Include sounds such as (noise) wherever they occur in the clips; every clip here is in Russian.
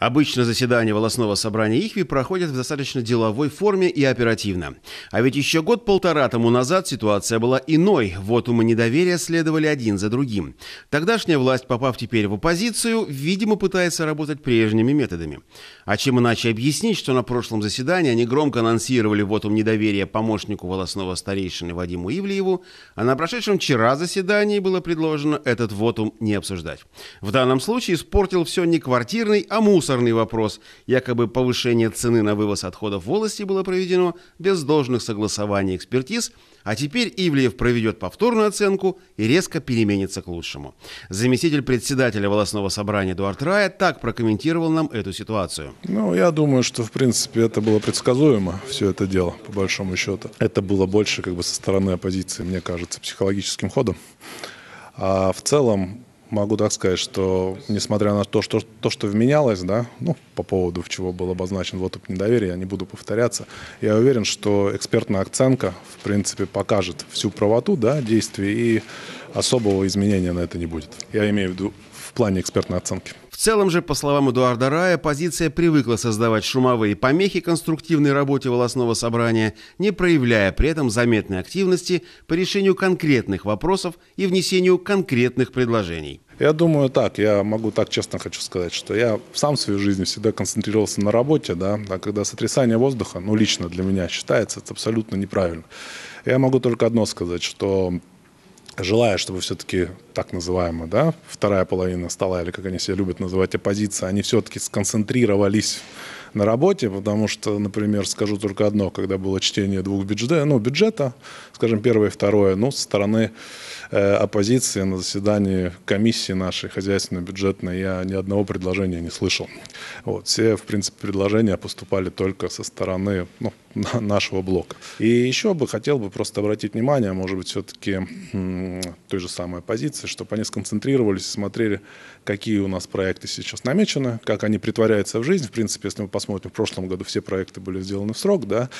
Обычно заседания волосного собрания Ихви проходят в достаточно деловой форме и оперативно. А ведь еще год-полтора тому назад ситуация была иной, вот ума недоверия следовали один за другим. Тогдашняя власть, попав теперь в оппозицию, видимо, пытается работать прежними методами. А чем иначе объяснить, что на прошлом заседании они громко анонсировали вот ум недоверия помощнику волосного старейшины Вадиму Ивлееву, а на прошедшем вчера заседании было предложено этот вотум не обсуждать. В данном случае испортил все не квартирный, а мусор мусорный вопрос. Якобы повышение цены на вывоз отходов в области было проведено без должных согласований экспертиз, а теперь Ивлеев проведет повторную оценку и резко переменится к лучшему. Заместитель председателя волосного собрания Эдуард Рая так прокомментировал нам эту ситуацию. Ну, я думаю, что, в принципе, это было предсказуемо, все это дело, по большому счету. Это было больше как бы со стороны оппозиции, мне кажется, психологическим ходом. А в целом могу так сказать, что несмотря на то, что, то, что вменялось, да, ну, по поводу, в чего был обозначен вотуп недоверия, я не буду повторяться. Я уверен, что экспертная оценка, в принципе, покажет всю правоту да, действий и особого изменения на это не будет. Я имею в виду в плане экспертной оценки. В целом же, по словам Эдуарда Рая, позиция привыкла создавать шумовые помехи конструктивной работе волосного собрания, не проявляя при этом заметной активности по решению конкретных вопросов и внесению конкретных предложений. Я думаю так, я могу так честно хочу сказать, что я сам в своей жизни всегда концентрировался на работе, да, а когда сотрясание воздуха, ну лично для меня считается, это абсолютно неправильно. Я могу только одно сказать, что желая, чтобы все-таки так называемая, да, вторая половина стола, или как они себя любят называть, оппозиция, они все-таки сконцентрировались на работе, потому что, например, скажу только одно, когда было чтение двух бюджета, ну, бюджета, скажем, первое и второе, ну, со стороны Э, оппозиции на заседании комиссии нашей хозяйственно-бюджетной я ни одного предложения не слышал. Вот, все, в принципе, предложения поступали только со стороны ну, (laughs) нашего блока. И еще бы хотел бы просто обратить внимание, может быть, все-таки той же самой оппозиции, чтобы они сконцентрировались и смотрели, какие у нас проекты сейчас намечены, как они притворяются в жизнь. В принципе, если мы посмотрим, в прошлом году все проекты были сделаны в срок, да,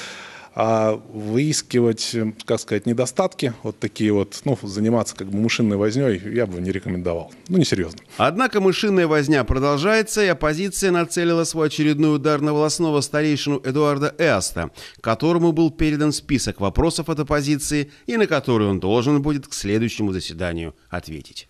а выискивать, эм, как сказать, недостатки, вот такие вот, ну, заниматься как бы мышиной возней я бы не рекомендовал. Ну, не серьезно. Однако мышиная возня продолжается, и оппозиция нацелила свой очередной удар на волосного старейшину Эдуарда Эаста, которому был передан список вопросов от оппозиции и на который он должен будет к следующему заседанию ответить.